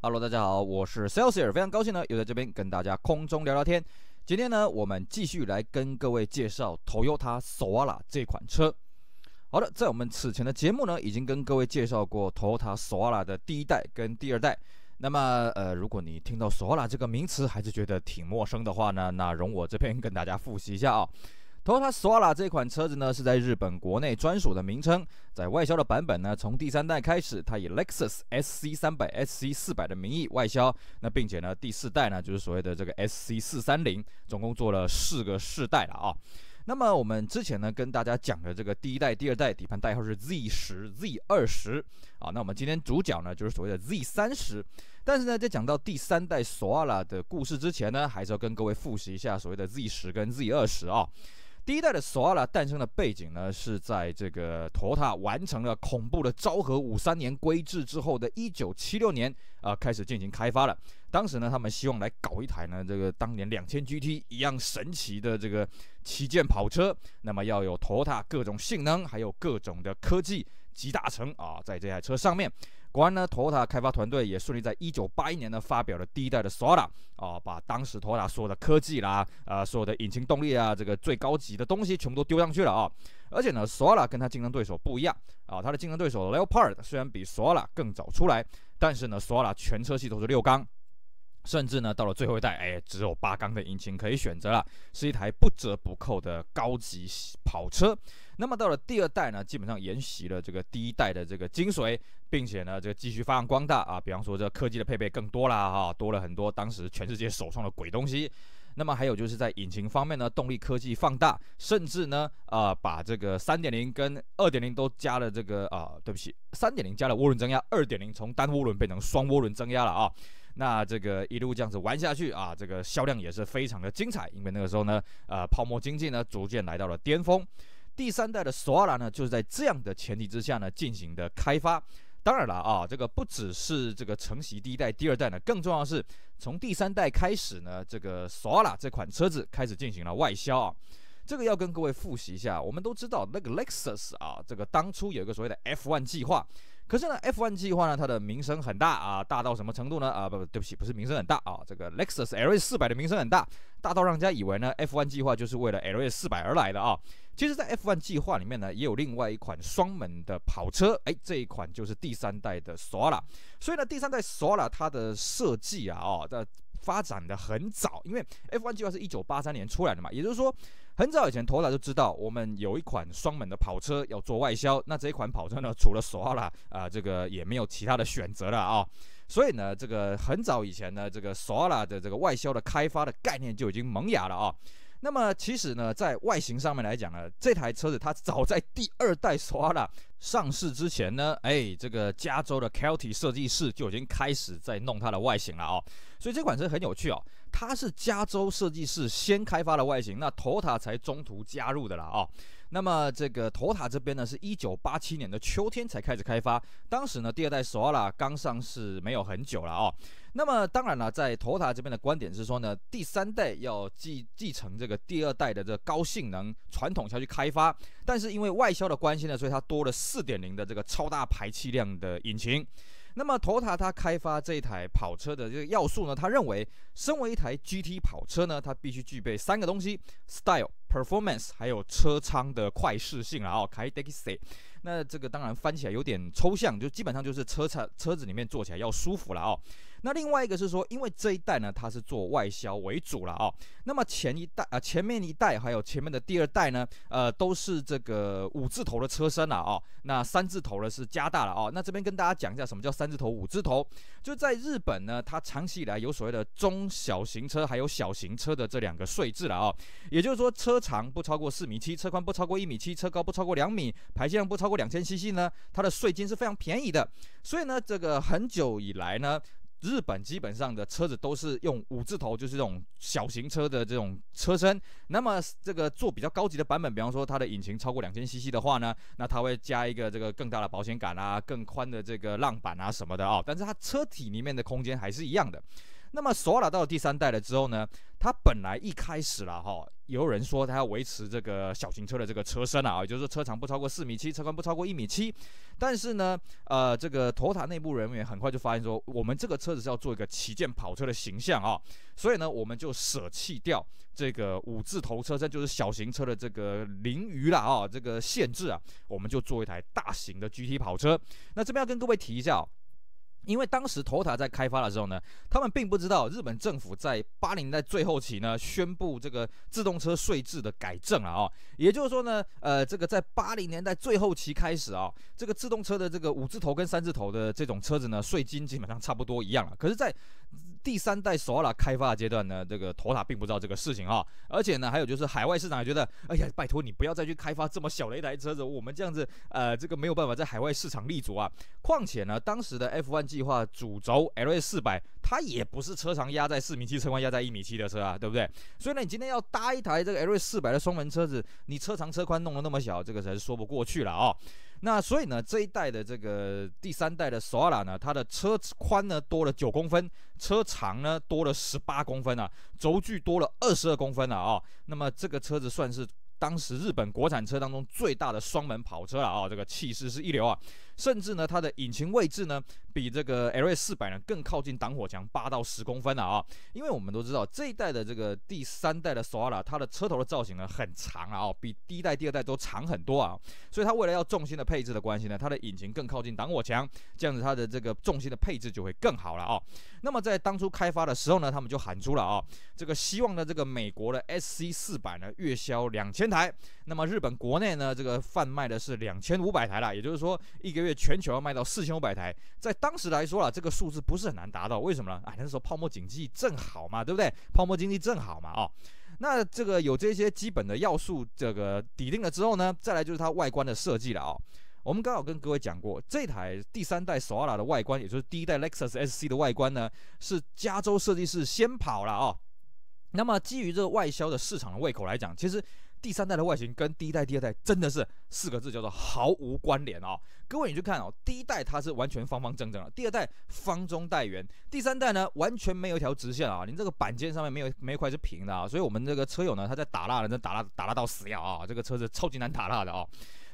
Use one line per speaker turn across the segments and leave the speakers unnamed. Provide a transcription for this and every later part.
Hello，大家好，我是 Celsius，非常高兴呢，又在这边跟大家空中聊聊天。今天呢，我们继续来跟各位介绍 Toyota s o l l a 这款车。好的，在我们此前的节目呢，已经跟各位介绍过 Toyota s o l l a 的第一代跟第二代。那么，呃，如果你听到 s o l l a 这个名词还是觉得挺陌生的话呢，那容我这边跟大家复习一下啊。o t 它 s o l a r 这款车子呢，是在日本国内专属的名称，在外销的版本呢，从第三代开始，它以 Lexus SC 三百、SC 四百的名义外销。那并且呢，第四代呢，就是所谓的这个 SC 四三零，总共做了四个世代了啊。那么我们之前呢，跟大家讲的这个第一代、第二代底盘代号是 Z 十、Z 二十啊。那我们今天主角呢，就是所谓的 Z 三十。但是呢，在讲到第三代 s o l a 的故事之前呢，还是要跟各位复习一下所谓的 Z 十跟 Z 二十啊。第一代的索纳拉诞生的背景呢，是在这个托塔完成了恐怖的昭和五三年规制之后的一九七六年啊，开始进行开发了。当时呢，他们希望来搞一台呢，这个当年两千 GT 一样神奇的这个旗舰跑车，那么要有托塔各种性能，还有各种的科技集大成啊，在这台车上面。果然呢，t o o y t a 开发团队也顺利在1981年呢发表了第一代的 Sora 啊，把当时 Toyota 所有的科技啦，啊，所有的引擎动力啊，这个最高级的东西全部都丢上去了啊。而且呢，s o r a 跟它竞争对手不一样啊，它的竞争对手 Leopard 虽然比 Sora 更早出来，但是呢，s o r a 全车系都是六缸。甚至呢，到了最后一代，哎，只有八缸的引擎可以选择了，是一台不折不扣的高级跑车。那么到了第二代呢，基本上沿袭了这个第一代的这个精髓，并且呢，这个继续发扬光大啊。比方说，这科技的配备更多了哈，多了很多当时全世界首创的鬼东西。那么还有就是在引擎方面呢，动力科技放大，甚至呢，呃，把这个三点零跟二点零都加了这个啊，对不起，三点零加了涡轮增压，二点零从单涡轮变成双涡轮增压了啊。那这个一路这样子玩下去啊，这个销量也是非常的精彩，因为那个时候呢，呃，泡沫经济呢逐渐来到了巅峰，第三代的索兰呢就是在这样的前提之下呢进行的开发。当然了啊，这个不只是这个承袭第一代、第二代呢，更重要的是从第三代开始呢，这个索兰这款车子开始进行了外销啊。这个要跟各位复习一下，我们都知道那个 Lexus 啊，这个当初有一个所谓的 F1 计划。可是呢，F1 计划呢，它的名声很大啊，大到什么程度呢？啊，不，对不起，不是名声很大啊，这个 Lexus LS 四百的名声很大，大到让人家以为呢，F1 计划就是为了 LS 四百而来的啊。其实，在 F1 计划里面呢，也有另外一款双门的跑车，哎，这一款就是第三代的 Solara。所以呢，第三代 Solara 它的设计啊，哦，的。发展的很早，因为 F1 计划是一九八三年出来的嘛，也就是说，很早以前 t o t a 就知道我们有一款双门的跑车要做外销，那这一款跑车呢，除了 s o l a r 啊，这个也没有其他的选择了啊，所以呢，这个很早以前呢，这个 s o l a r 的这个外销的开发的概念就已经萌芽了啊。那么其实呢，在外形上面来讲呢，这台车子它早在第二代索拉上市之前呢，哎，这个加州的 Celti 设计师就已经开始在弄它的外形了哦。所以这款车很有趣哦，它是加州设计师先开发的外形，那头塔才中途加入的啦哦。那么这个头塔这边呢，是一九八七年的秋天才开始开发，当时呢，第二代索拉刚上市没有很久了哦。那么当然了，在头塔这边的观点是说呢，第三代要继继承这个第二代的这高性能传统下去开发，但是因为外销的关系呢，所以它多了四点零的这个超大排气量的引擎。那么头塔它开发这一台跑车的这个要素呢，他认为身为一台 GT 跑车呢，它必须具备三个东西：style、performance，还有车舱的快适性啊。开德克西，那这个当然翻起来有点抽象，就基本上就是车舱车子里面坐起来要舒服了啊。那另外一个是说，因为这一代呢，它是做外销为主了啊。那么前一代啊，前面一代还有前面的第二代呢，呃，都是这个五字头的车身了啊。那三字头呢是加大了啊。那这边跟大家讲一下，什么叫三字头、五字头？就在日本呢，它长期以来有所谓的中小型车还有小型车的这两个税制了啊。也就是说，车长不超过四米七，车宽不超过一米七，车高不超过两米，排气量不超过两千 cc 呢，它的税金是非常便宜的。所以呢，这个很久以来呢。日本基本上的车子都是用五字头，就是这种小型车的这种车身。那么这个做比较高级的版本，比方说它的引擎超过两千 cc 的话呢，那它会加一个这个更大的保险杆啊，更宽的这个浪板啊什么的啊。但是它车体里面的空间还是一样的。那么索纳塔第三代了之后呢，它本来一开始了哈，也有人说它要维持这个小型车的这个车身啊，也就是说车长不超过四米七，车宽不超过一米七。但是呢，呃，这个头塔内部人员很快就发现说，我们这个车子是要做一个旗舰跑车的形象啊，所以呢，我们就舍弃掉这个五字头车身，就是小型车的这个凌鱼了啊，这个限制啊，我们就做一台大型的 GT 跑车。那这边要跟各位提一下。因为当时头塔在开发的时候呢，他们并不知道日本政府在八零年代最后期呢宣布这个自动车税制的改正了啊，也就是说呢，呃，这个在八零年代最后期开始啊，这个自动车的这个五字头跟三字头的这种车子呢，税金基本上差不多一样了。可是，在第三代索纳开发阶段呢，这个托塔并不知道这个事情啊。而且呢，还有就是海外市场也觉得，哎呀，拜托你不要再去开发这么小的一台车子，我们这样子，呃，这个没有办法在海外市场立足啊。况且呢，当时的 F1 计划主轴 LS400，它也不是车长压在四米七，车宽压在一米七的车啊，对不对？所以呢，你今天要搭一台这个 LS400 的双门车子，你车长车宽弄得那么小，这个才是说不过去了啊。那所以呢，这一代的这个第三代的索兰拉呢，它的车宽呢多了九公分，车长呢多了十八公分啊，轴距多了二十二公分了啊。那么这个车子算是当时日本国产车当中最大的双门跑车了啊，这个气势是一流啊，甚至呢它的引擎位置呢。比这个 LS 四百呢更靠近挡火墙八到十公分了啊，因为我们都知道这一代的这个第三代的 s 索 r a 它的车头的造型呢很长了啊，比第一代、第二代都长很多啊，所以它为了要重心的配置的关系呢，它的引擎更靠近挡火墙，这样子它的这个重心的配置就会更好了啊。那么在当初开发的时候呢，他们就喊出了啊，这个希望呢这个美国的 SC 四百呢月销两千台，那么日本国内呢这个贩卖的是两千五百台了，也就是说一个月全球要卖到四千五百台，在当。当时来说了，这个数字不是很难达到，为什么呢？哎，那时候泡沫经济正好嘛，对不对？泡沫经济正好嘛，哦，那这个有这些基本的要素，这个底定了之后呢，再来就是它外观的设计了，哦。我们刚好跟各位讲过，这台第三代索拉的外观，也就是第一代 Lexus SC 的外观呢，是加州设计师先跑了，哦。那么基于这个外销的市场的胃口来讲，其实。第三代的外形跟第一代、第二代真的是四个字，叫做毫无关联啊！各位你去看哦，第一代它是完全方方正正的，第二代方中带圆，第三代呢完全没有一条直线啊，连这个板件上面没有没有一块是平的啊，所以我们这个车友呢他在打蜡呢，这打蜡打蜡到死要啊，这个车子超级难打蜡的啊，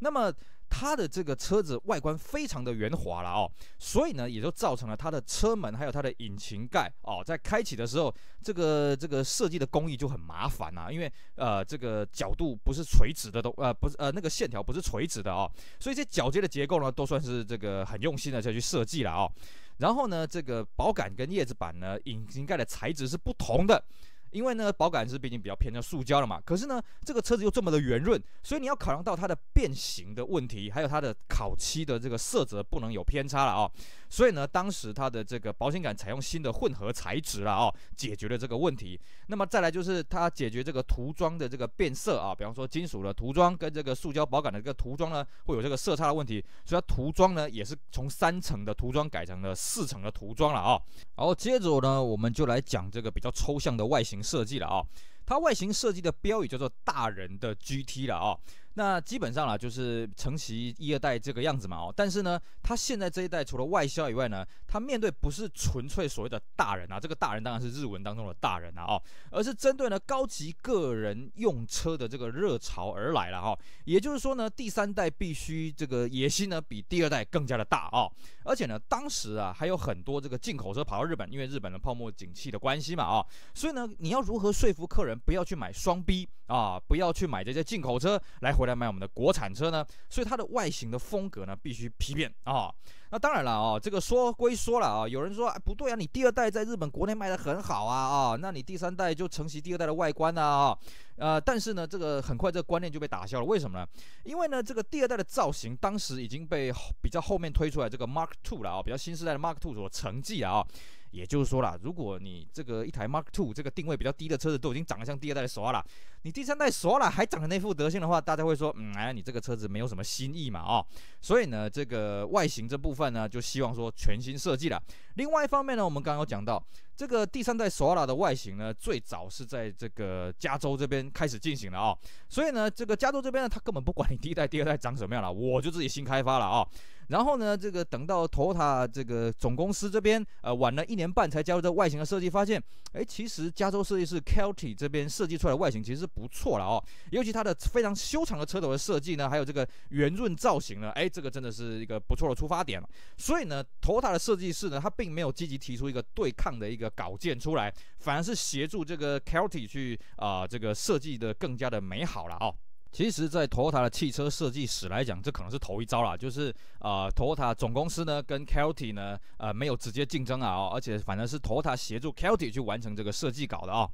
那么。它的这个车子外观非常的圆滑了哦，所以呢，也就造成了它的车门还有它的引擎盖哦，在开启的时候，这个这个设计的工艺就很麻烦呐，因为呃，这个角度不是垂直的都，呃不是呃那个线条不是垂直的哦，所以这铰接的结构呢，都算是这个很用心的在去设计了哦。然后呢，这个保杆跟叶子板呢，引擎盖的材质是不同的。因为呢，保感是毕竟比较偏向塑胶了嘛，可是呢，这个车子又这么的圆润，所以你要考量到它的变形的问题，还有它的烤漆的这个色泽不能有偏差了啊。所以呢，当时它的这个保险杆采用新的混合材质了啊，解决了这个问题。那么再来就是它解决这个涂装的这个变色啊，比方说金属的涂装跟这个塑胶保感的这个涂装呢，会有这个色差的问题，所以它涂装呢也是从三层的涂装改成了四层的涂装了啊。然后接着呢，我们就来讲这个比较抽象的外形。设计了啊，它外形设计的标语叫做“大人的 GT” 了啊。那基本上啦，就是承袭一二代这个样子嘛，哦，但是呢，他现在这一代除了外销以外呢，他面对不是纯粹所谓的大人啊，这个大人当然是日文当中的大人啊哦，而是针对呢高级个人用车的这个热潮而来了，哈，也就是说呢，第三代必须这个野心呢比第二代更加的大哦。而且呢，当时啊还有很多这个进口车跑到日本，因为日本的泡沫景气的关系嘛，啊，所以呢，你要如何说服客人不要去买双 B 啊，不要去买这些进口车来回来？在卖我们的国产车呢，所以它的外形的风格呢必须批变啊。那当然了啊，这个说归说了啊，有人说不对啊，你第二代在日本国内卖得很好啊啊，那你第三代就承袭第二代的外观啊啊。呃，但是呢，这个很快这个观念就被打消了，为什么呢？因为呢，这个第二代的造型当时已经被比较后面推出来这个 Mark Two 了啊，比较新时代的 Mark Two 所承继啊。也就是说啦，如果你这个一台 Mark Two 这个定位比较低的车子都已经长得像第二代的索拉你第三代索拉还长得那副德行的话，大家会说，嗯，哎，你这个车子没有什么新意嘛，哦。所以呢，这个外形这部分呢，就希望说全新设计了。另外一方面呢，我们刚刚讲到，这个第三代索拉的外形呢，最早是在这个加州这边开始进行了啊。所以呢，这个加州这边呢，他根本不管你第一代、第二代长什么样了，我就自己新开发了啊。然后呢，这个等到 Toyota 这个总公司这边，呃，晚了一年半才加入这外形的设计，发现，哎，其实加州设计师 Kelty 这边设计出来的外形其实是不错了哦，尤其它的非常修长的车头的设计呢，还有这个圆润造型呢，哎，这个真的是一个不错的出发点了。所以呢，Toyota 的设计师呢，他并没有积极提出一个对抗的一个稿件出来，反而是协助这个 Kelty 去啊，这个设计的更加的美好了哦。其实，在托塔的汽车设计史来讲，这可能是头一招了。就是啊，托塔总公司呢跟 l t y 呢，呃，没有直接竞争啊，而且反正是托塔协助 l t y 去完成这个设计稿的啊。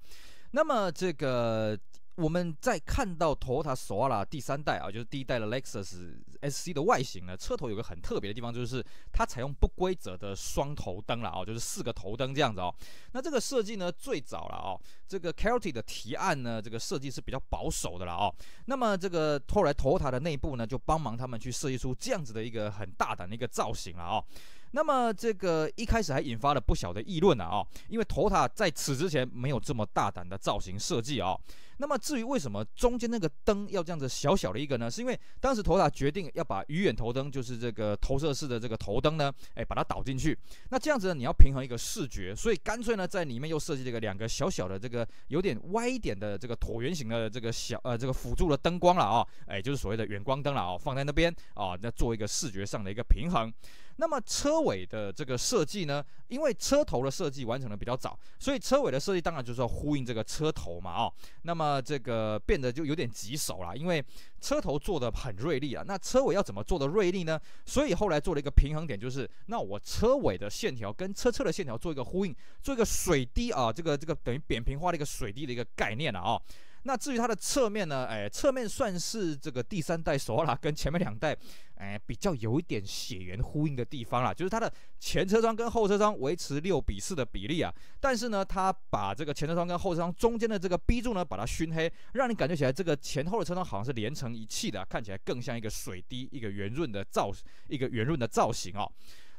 那么这个。我们在看到 Toyota s o l a a 第三代啊，就是第一代的 Lexus SC 的外形呢，车头有个很特别的地方，就是它采用不规则的双头灯了啊，就是四个头灯这样子哦。那这个设计呢，最早了哦，这个 Keroti 的提案呢，这个设计是比较保守的了哦。那么这个后来 Toyota 的内部呢，就帮忙他们去设计出这样子的一个很大胆的一个造型了哦。那么这个一开始还引发了不小的议论呢啊，因为头塔在此之前没有这么大胆的造型设计啊。那么至于为什么中间那个灯要这样子小小的一个呢？是因为当时头塔决定要把鱼眼头灯，就是这个投射式的这个头灯呢，哎，把它导进去。那这样子呢，你要平衡一个视觉，所以干脆呢，在里面又设计了个两个小小的这个有点歪一点的这个椭圆形的这个小呃这个辅助的灯光了啊，哎，就是所谓的远光灯了啊，放在那边啊，那做一个视觉上的一个平衡。那么车尾的这个设计呢，因为车头的设计完成的比较早，所以车尾的设计当然就是要呼应这个车头嘛，啊，那么这个变得就有点棘手了，因为车头做的很锐利啊，那车尾要怎么做的锐利呢？所以后来做了一个平衡点，就是那我车尾的线条跟车侧的线条做一个呼应，做一个水滴啊，这个这个等于扁平化的一个水滴的一个概念了啊。那至于它的侧面呢？哎，侧面算是这个第三代索纳拉跟前面两代，哎，比较有一点血缘呼应的地方啦，就是它的前车窗跟后车窗维持六比四的比例啊。但是呢，它把这个前车窗跟后车窗中间的这个 B 柱呢，把它熏黑，让你感觉起来这个前后的车窗好像是连成一气的，看起来更像一个水滴，一个圆润的造一个圆润的造型哦。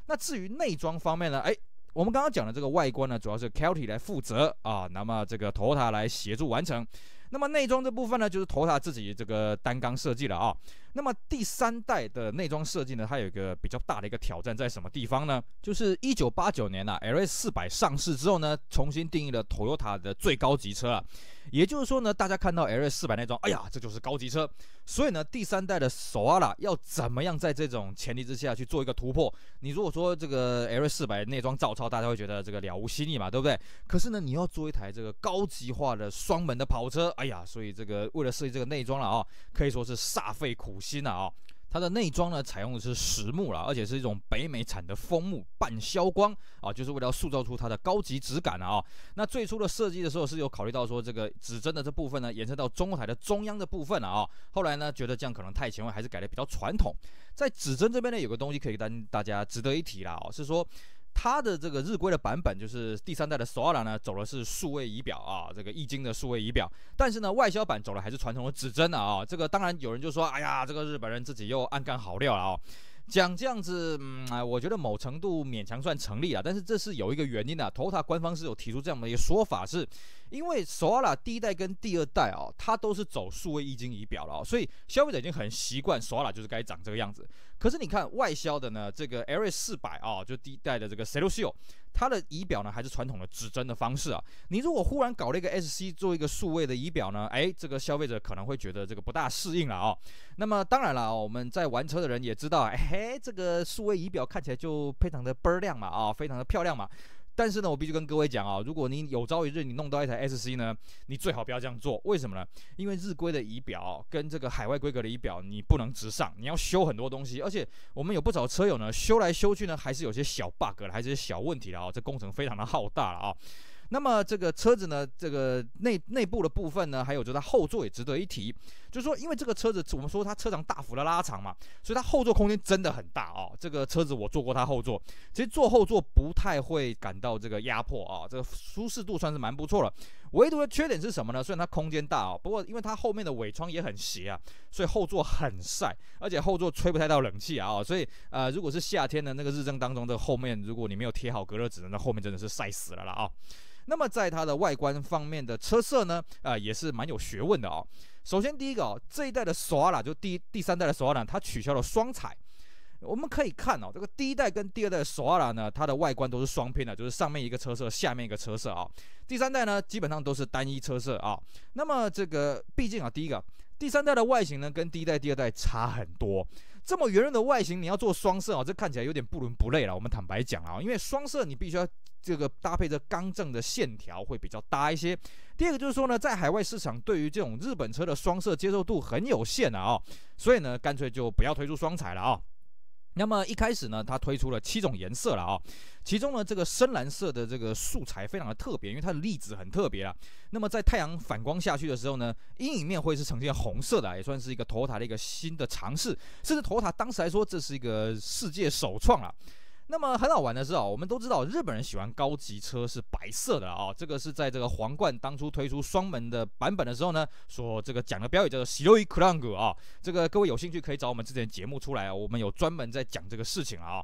那至于内装方面呢？哎，我们刚刚讲的这个外观呢，主要是 Kelty 来负责啊，那么这个 Toyota 来协助完成。那么内装这部分呢，就是头塔自己这个单缸设计了啊。那么第三代的内装设计呢？它有一个比较大的一个挑战在什么地方呢？就是一九八九年呢，LS 四百上市之后呢，重新定义了 Toyota 的最高级车啊。也就是说呢，大家看到 LS 四百内装，哎呀，这就是高级车。所以呢，第三代的 s 索纳 a 要怎么样在这种前提之下去做一个突破？你如果说这个 LS 四百内装照抄，大家会觉得这个了无新意嘛，对不对？可是呢，你要做一台这个高级化的双门的跑车，哎呀，所以这个为了设计这个内装了啊，可以说是煞费苦心。新的啊，它的内装呢，采用的是实木了，而且是一种北美产的枫木半消光啊，就是为了塑造出它的高级质感了啊。那最初的设计的时候是有考虑到说这个指针的这部分呢，延伸到中控台的中央的部分了啊。后来呢，觉得这样可能太前卫，还是改的比较传统。在指针这边呢，有个东西可以跟大家值得一提啦，哦，是说。它的这个日规的版本就是第三代的 s o l a 呢，走的是数位仪表啊，这个易经的数位仪表。但是呢，外销版走的还是传统的指针的啊。这个当然有人就说，哎呀，这个日本人自己又暗干好料了啊。讲这样子，嗯，我觉得某程度勉强算成立了。但是这是有一个原因的，Toyota 官方是有提出这样的一个说法是。因为索拉第一代跟第二代啊，它都是走数位液晶仪表了所以消费者已经很习惯索拉就是该长这个样子。可是你看外销的呢，这个 RS 四百啊，就第一代的这个 Celucio，它的仪表呢还是传统的指针的方式啊。你如果忽然搞了一个 SC 做一个数位的仪表呢，哎，这个消费者可能会觉得这个不大适应了啊。那么当然了我们在玩车的人也知道，哎这个数位仪表看起来就非常的倍儿亮嘛，啊，非常的漂亮嘛。但是呢，我必须跟各位讲啊，如果你有朝一日你弄到一台 SC 呢，你最好不要这样做。为什么呢？因为日规的仪表跟这个海外规格的仪表，你不能直上，你要修很多东西。而且我们有不少车友呢，修来修去呢，还是有些小 bug 了，还是些小问题的啊，这工程非常的浩大了啊。那么这个车子呢，这个内内部的部分呢，还有就是它后座也值得一提。就是说，因为这个车子我们说它车长大幅的拉长嘛，所以它后座空间真的很大啊。这个车子我坐过它后座，其实坐后座不太会感到这个压迫啊，这个舒适度算是蛮不错了。唯独的缺点是什么呢？虽然它空间大啊，不过因为它后面的尾窗也很斜啊，所以后座很晒，而且后座吹不太到冷气啊，所以呃，如果是夏天的那个日正当中的后面，如果你没有贴好隔热纸，那后面真的是晒死了了啊。那么在它的外观方面的车色呢，呃，也是蛮有学问的啊。首先第一个哦，这一代的索纳拉就第第三代的索纳拉，它取消了双彩。我们可以看哦，这个第一代跟第二代索纳拉呢，它的外观都是双拼的，就是上面一个车色，下面一个车色啊。第三代呢，基本上都是单一车色啊。那么这个毕竟啊，第一个第三代的外形呢，跟第一代、第二代差很多。这么圆润的外形，你要做双色啊，这看起来有点不伦不类了。我们坦白讲啊，因为双色你必须要。这个搭配着刚正的线条会比较搭一些。第二个就是说呢，在海外市场对于这种日本车的双色接受度很有限的啊，所以呢干脆就不要推出双彩了啊。那么一开始呢，它推出了七种颜色了啊，其中呢这个深蓝色的这个素材非常的特别，因为它的粒子很特别啊。那么在太阳反光下去的时候呢，阴影面会是呈现红色的，也算是一个头塔的一个新的尝试，甚至头塔当时来说这是一个世界首创了。那么很好玩的是啊，我们都知道日本人喜欢高级车是白色的啊，这个是在这个皇冠当初推出双门的版本的时候呢，说这个讲的标语叫做 Silver k l u g 啊，这个各位有兴趣可以找我们之前节目出来，我们有专门在讲这个事情啊。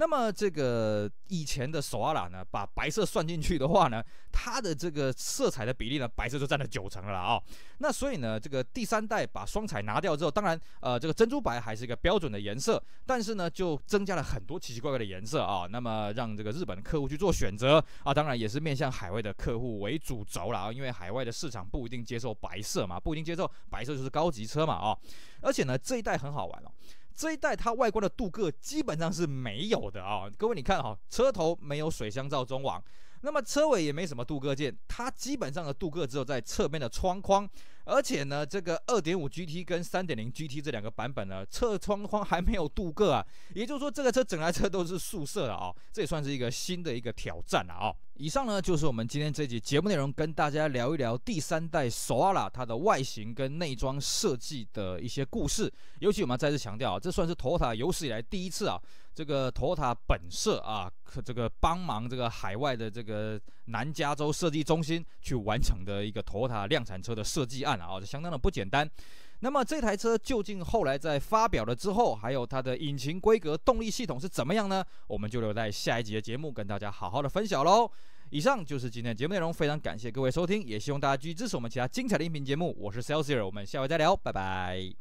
那么这个以前的手阿拉呢，把白色算进去的话呢，它的这个色彩的比例呢，白色就占了九成了啊。那所以呢，这个第三代把双彩拿掉之后，当然呃，这个珍珠白还是一个标准的颜色，但是呢，就增加了很多奇奇怪怪的颜色啊。那么让这个日本的客户去做选择啊，当然也是面向海外的客户为主轴了啊，因为海外的市场不一定接受白色嘛，不一定接受白色就是高级车嘛啊。而且呢，这一代很好玩哦。这一代它外观的镀铬基本上是没有的啊，各位你看哈，车头没有水箱罩中网，那么车尾也没什么镀铬件，它基本上的镀铬只有在侧面的窗框。而且呢，这个2.5 GT 跟3.0 GT 这两个版本呢，侧窗框还没有镀铬啊，也就是说这个车整台车都是素色的啊，这也算是一个新的一个挑战了啊。以上呢就是我们今天这期节目内容，跟大家聊一聊第三代索 r a 它的外形跟内装设计的一些故事。尤其我们再次强调啊，这算是 Toyota 有史以来第一次啊，这个 Toyota 本社啊，可这个帮忙这个海外的这个南加州设计中心去完成的一个 Toyota 量产车的设计案。然后就相当的不简单，那么这台车究竟后来在发表了之后，还有它的引擎规格、动力系统是怎么样呢？我们就留在下一集的节目跟大家好好的分享喽。以上就是今天的节目内容，非常感谢各位收听，也希望大家继续支持我们其他精彩的音频节目。我是 Celsius，我们下回再聊，拜拜。